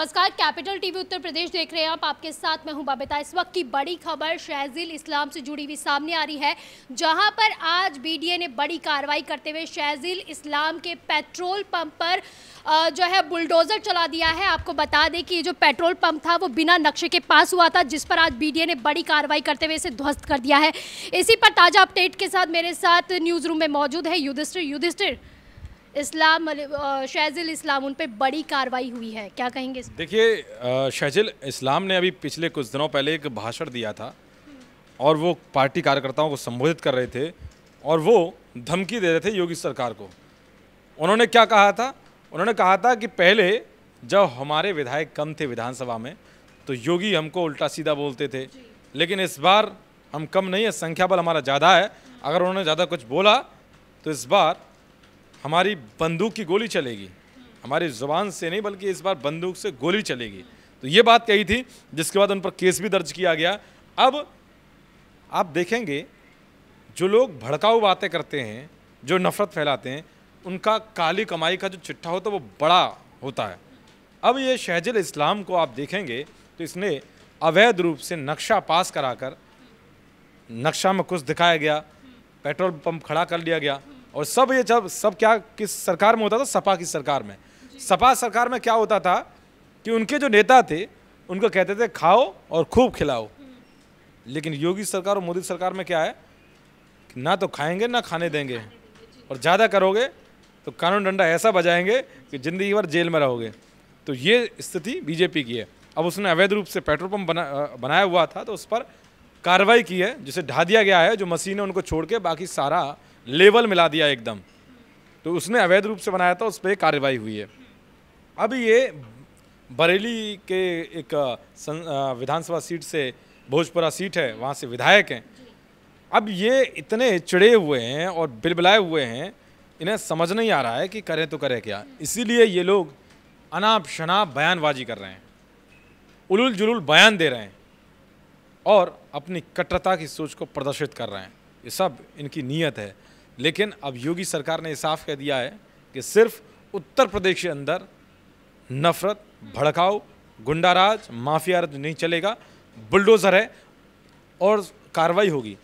नमस्कार capital TV उत्तर प्रदेश देख रहे हैं आप आपके साथ मैं हूं बबिता इस वक्त की बड़ी खबर शहजील इस्लाम से जुड़ी हुई सामने आ रही है जहां पर आज बीडीए ने बड़ी कार्रवाई करते हुए शहजील इस्लाम के पेट्रोल पंप पर जो है बुलडोज़र चला दिया है आपको बता दें कि ये जो पेट्रोल पंप था वो बिना नक्शे के पास हुआ था जिस पर आज बी ने बड़ी कार्रवाई करते हुए इसे ध्वस्त कर दिया है इसी पर ताज़ा अपडेट के साथ मेरे साथ न्यूज़ रूम में मौजूद है युधिष्ठिर युधिष्ठिर इस्लाम शहजिल इस्लाम उन पर बड़ी कार्रवाई हुई है क्या कहेंगे देखिए शहजिल इस्लाम ने अभी पिछले कुछ दिनों पहले एक भाषण दिया था और वो पार्टी कार्यकर्ताओं को संबोधित कर रहे थे और वो धमकी दे रहे थे योगी सरकार को उन्होंने क्या कहा था उन्होंने कहा था कि पहले जब हमारे विधायक कम थे विधानसभा में तो योगी हमको उल्टा सीधा बोलते थे लेकिन इस बार हम कम नहीं है संख्या बल हमारा ज़्यादा है अगर उन्होंने ज़्यादा कुछ बोला तो इस बार हमारी बंदूक की गोली चलेगी हमारी ज़ुबान से नहीं बल्कि इस बार बंदूक से गोली चलेगी तो ये बात कही थी जिसके बाद उन पर केस भी दर्ज किया गया अब आप देखेंगे जो लोग भड़काऊ बातें करते हैं जो नफ़रत फैलाते हैं उनका काली कमाई का जो चिट्ठा होता है वो बड़ा होता है अब ये शहजल इस्लाम को आप देखेंगे तो इसने अवैध रूप से नक्शा पास कराकर नक्शा में कुछ दिखाया गया पेट्रोल पंप खड़ा कर लिया गया और सब ये जब सब क्या किस सरकार में होता था सपा की सरकार में सपा सरकार में क्या होता था कि उनके जो नेता थे उनको कहते थे खाओ और खूब खिलाओ हम्म। लेकिन योगी सरकार और मोदी सरकार में क्या है ना तो खाएंगे ना खाने देंगे और ज़्यादा करोगे तो कानून डंडा ऐसा बजाएंगे कि ज़िंदगी भर जेल में रहोगे तो ये स्थिति बीजेपी की है अब उसने अवैध रूप से पेट्रोल पंप बना बनाया हुआ था तो उस पर कार्रवाई की है जिसे ढा दिया गया है जो मशीनें उनको छोड़ के बाकी सारा लेवल मिला दिया एकदम तो उसने अवैध रूप से बनाया था उस पर कार्रवाई हुई है अब ये बरेली के एक विधानसभा सीट से भोजपुरा सीट है वहाँ से विधायक हैं अब ये इतने चिड़े हुए हैं और बिलबिलाए हुए हैं इन्हें समझ नहीं आ रहा है कि करें तो करें क्या इसीलिए ये लोग अनाप शनाप बयानबाजी कर रहे हैं उलुल जुलूल बयान दे रहे हैं और अपनी कट्टरता की सोच को प्रदर्शित कर रहे हैं ये सब इनकी नीयत है लेकिन अब योगी सरकार ने साफ कह दिया है कि सिर्फ उत्तर प्रदेश के अंदर नफरत भड़काओ गुंडाराज माफिया राज नहीं चलेगा बुलडोज़र है और कार्रवाई होगी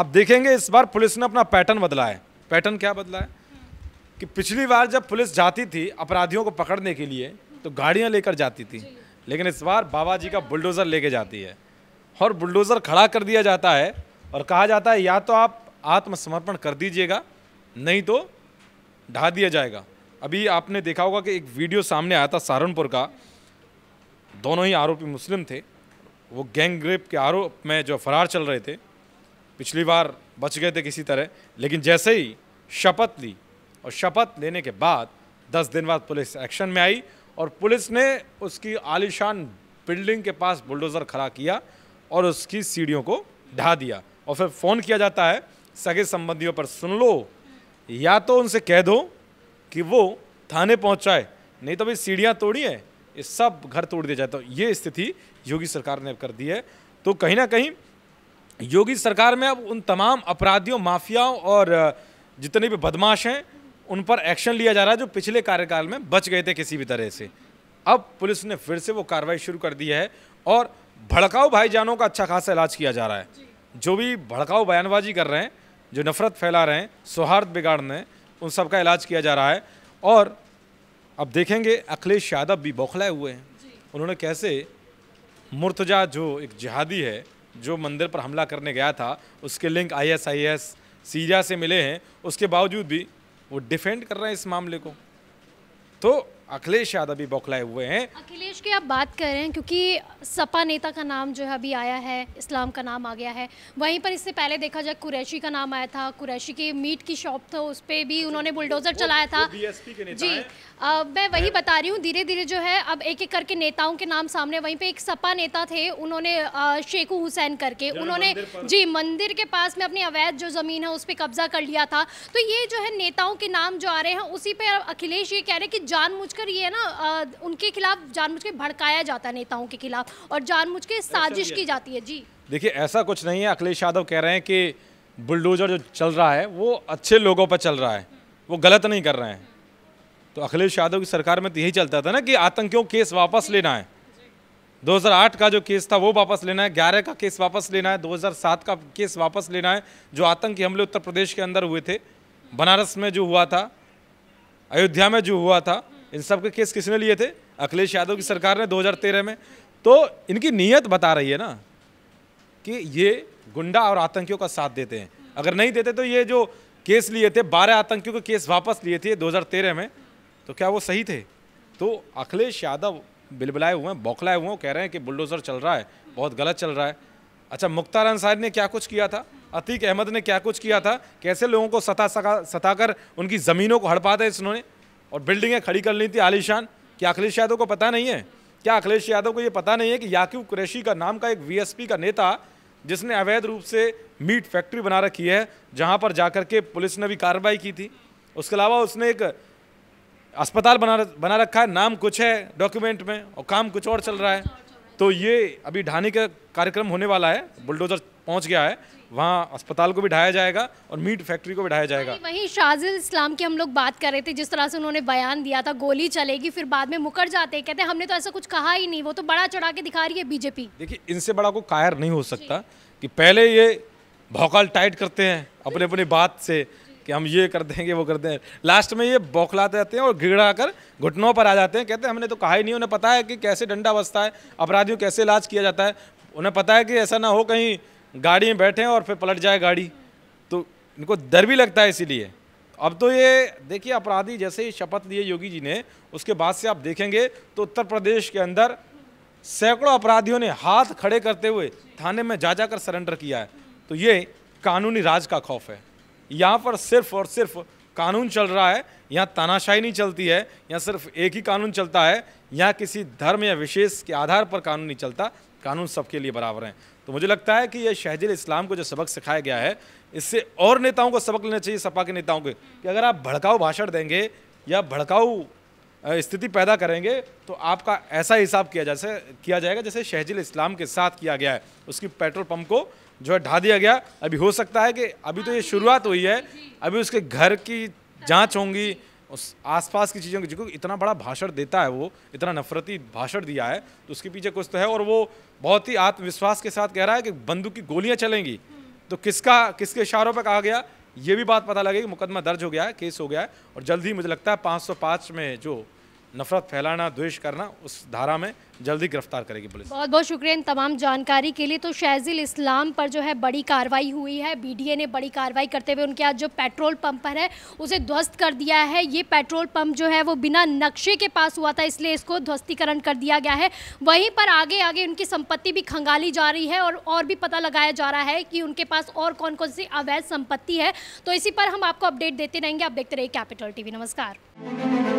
आप देखेंगे इस बार पुलिस ने अपना पैटर्न बदला है पैटर्न क्या बदला है कि पिछली बार जब पुलिस जाती थी अपराधियों को पकड़ने के लिए तो गाड़ियां लेकर जाती थी लेकिन इस बार बाबा जी का बुलडोज़र लेके जाती है और बुलडोज़र खड़ा कर दिया जाता है और कहा जाता है या तो आप आत्मसमर्पण कर दीजिएगा नहीं तो ढा दिया जाएगा अभी आपने देखा होगा कि एक वीडियो सामने आया था सहारनपुर का दोनों ही आरोपी मुस्लिम थे वो गैंग रेप के आरोप में जो फरार चल रहे थे पिछली बार बच गए थे किसी तरह लेकिन जैसे ही शपथ ली और शपथ लेने के बाद दस दिन बाद पुलिस एक्शन में आई और पुलिस ने उसकी आलिशान बिल्डिंग के पास बुलडोज़र खड़ा किया और उसकी सीढ़ियों को ढा दिया और फिर फ़ोन किया जाता है सगे संबंधियों पर सुन लो या तो उनसे कह दो कि वो थाने पहुंचाए नहीं तो भाई सीढ़ियाँ तोड़ी हैं ये सब घर तोड़ दिया जाता तो ये स्थिति योगी सरकार ने कर दी है तो कहीं ना कहीं योगी सरकार में अब उन तमाम अपराधियों माफियाओं और जितने भी बदमाश हैं उन पर एक्शन लिया जा रहा है जो पिछले कार्यकाल में बच गए थे किसी भी तरह से अब पुलिस ने फिर से वो कार्रवाई शुरू कर दी है और भड़काऊ भाईजानों का अच्छा खासा इलाज किया जा रहा है जो भी भड़काऊ बयानबाजी कर रहे हैं जो नफ़रत फैला रहे हैं सौहार्द बिगाड़ रहे हैं उन सब का इलाज किया जा रहा है और अब देखेंगे अखिलेश यादव भी बौखलाए हुए हैं उन्होंने कैसे मुर्तजा जो एक जिहादी है जो मंदिर पर हमला करने गया था उसके लिंक आईएसआईएस सीरिया से मिले हैं उसके बावजूद भी वो डिफेंड कर रहे हैं इस मामले को तो अखिलेश यादव भी बौखलाए हुए हैं अखिलेश की आप बात कर रहे हैं क्योंकि सपा नेता का नाम जो है अभी आया है इस्लाम का नाम आ गया है वहीं पर इससे पहले देखा जाए कुरैशी का नाम आया था कुरैशी की मीट की शॉप था उस पर भी उन्होंने बुलडोजर चलाया था जी मैं वही बता रही हूँ धीरे धीरे जो है अब एक एक करके नेताओं के नाम सामने वहीं पे एक सपा नेता थे उन्होंने शेखू हुसैन करके उन्होंने जी मंदिर के पास में अपनी अवैध जो ज़मीन है उस पर कब्जा कर लिया था तो ये जो है नेताओं के नाम जो आ रहे हैं उसी पर अखिलेश ये कह रहे हैं कि जान खासकर ये है ना उनके खिलाफ जानबूझ के भड़काया जाता है नेताओं के खिलाफ और जानबूझ के अच्छा, साजिश की जाती है जी देखिए ऐसा कुछ नहीं है अखिलेश यादव कह रहे हैं कि बुलडोजर जो चल रहा है वो अच्छे लोगों पर चल रहा है वो गलत नहीं कर रहे हैं तो अखिलेश यादव की सरकार में तो यही चलता था ना कि आतंकियों केस वापस लेना है 2008 का जो केस था वो वापस लेना है 11 का केस वापस लेना है 2007 का केस वापस लेना है जो आतंकी हमले उत्तर प्रदेश के अंदर हुए थे बनारस में जो हुआ था अयोध्या में जो हुआ था इन सब के केस किसने लिए थे अखिलेश यादव की सरकार ने 2013 में तो इनकी नीयत बता रही है ना कि ये गुंडा और आतंकियों का साथ देते हैं अगर नहीं देते तो ये जो केस लिए थे बारह आतंकियों के केस वापस लिए थे दो में तो क्या वो सही थे तो अखिलेश यादव बिलबिलाए हुए हैं बौखलाए हुए हैं कह रहे हैं कि बुलडोज़र चल रहा है बहुत गलत चल रहा है अच्छा मुख्तार अंसारी ने क्या कुछ किया था अतीक अहमद ने क्या कुछ किया था कैसे लोगों को सता सका सताकर उनकी ज़मीनों को हड़पा था इसने और बिल्डिंगें खड़ी कर ली थी आलिशान क्या अखिलेश यादव को पता नहीं है क्या अखिलेश यादव को ये पता नहीं है कि याकूब कुरैशी का नाम का एक वी का नेता जिसने अवैध रूप से मीट फैक्ट्री बना रखी है जहाँ पर जाकर के पुलिस ने भी कार्रवाई की थी उसके अलावा उसने एक अस्पताल बना बना रखा है नाम कुछ है डॉक्यूमेंट में और काम कुछ और चल रहा है तो ये अभी ढाने का कार्यक्रम होने वाला है बुलडोज़र पहुंच गया है वहाँ अस्पताल को भी ढाया जाएगा और मीट फैक्ट्री को भी ढाया जाएगा वहीं शाजिल इस्लाम की हम लोग बात कर रहे थे जिस तरह से उन्होंने बयान दिया था गोली चलेगी फिर बाद में मुकर जाते कहते हमने तो ऐसा कुछ कहा ही नहीं वो तो बड़ा चढ़ा के दिखा रही है बीजेपी देखिए इनसे बड़ा को कायर नहीं हो सकता कि पहले ये भौकाल टाइट करते हैं अपने अपनी बात से कि हम ये कर देंगे वो कर देंगे लास्ट में ये बौखलाते जाते हैं और घिड़ा कर घुटनों पर आ जाते हैं कहते हैं हमने तो कहा ही नहीं उन्हें पता है कि कैसे डंडा बसता है अपराधियों कैसे इलाज किया जाता है उन्हें पता है कि ऐसा ना हो कहीं गाड़ी में बैठे और फिर पलट जाए गाड़ी तो इनको डर भी लगता है इसीलिए अब तो ये देखिए अपराधी जैसे ही शपथ लिए योगी जी ने उसके बाद से आप देखेंगे तो उत्तर प्रदेश के अंदर सैकड़ों अपराधियों ने हाथ खड़े करते हुए थाने में जा जाकर सरेंडर किया है तो ये कानूनी राज का खौफ है यहाँ पर सिर्फ और सिर्फ कानून चल रहा है यहाँ तानाशाही नहीं चलती है यहाँ सिर्फ एक ही कानून चलता है यहाँ किसी धर्म या विशेष के आधार पर कानून नहीं चलता कानून सबके लिए बराबर हैं तो मुझे लगता है कि यह शहजिल इस्लाम को जो सबक सिखाया गया है इससे और नेताओं को सबक लेना चाहिए सपा के नेताओं के कि अगर आप भड़काऊ भाषण देंगे या भड़काऊ स्थिति पैदा करेंगे तो आपका ऐसा हिसाब किया जैसे किया जाएगा जैसे शहजिल इस्लाम के साथ किया गया है उसकी पेट्रोल पंप को जो है ढा दिया गया अभी हो सकता है कि अभी तो ये शुरुआत हुई है अभी उसके घर की जांच होंगी उस आसपास की चीज़ों की जिनको इतना बड़ा भाषण देता है वो इतना नफरती भाषण दिया है तो उसके पीछे कुछ तो है और वो बहुत ही आत्मविश्वास के साथ कह रहा है कि बंदूक की गोलियां चलेंगी तो किसका किसके इशारों पर कहा गया ये भी बात पता लगेगी मुकदमा दर्ज हो गया है केस हो गया है और जल्द ही मुझे लगता है पाँच में जो नफरत फैलाना द्वेष करना उस धारा में जल्दी गिरफ्तार करेगी पुलिस बहुत बहुत शुक्रिया इन तमाम जानकारी के लिए तो शहजिल इस्लाम पर जो है बड़ी कार्रवाई हुई है बीडीए ने बड़ी कार्रवाई करते हुए उनके आज जो पेट्रोल पंप पर है उसे ध्वस्त कर दिया है ये पेट्रोल पंप जो है वो बिना नक्शे के पास हुआ था इसलिए इसको ध्वस्तीकरण कर दिया गया है वहीं पर आगे आगे उनकी संपत्ति भी खंगाली जा रही है और और भी पता लगाया जा रहा है कि उनके पास और कौन कौन सी अवैध संपत्ति है तो इसी पर हम आपको अपडेट देते रहेंगे आप देखते रहिए कैपिटल टीवी नमस्कार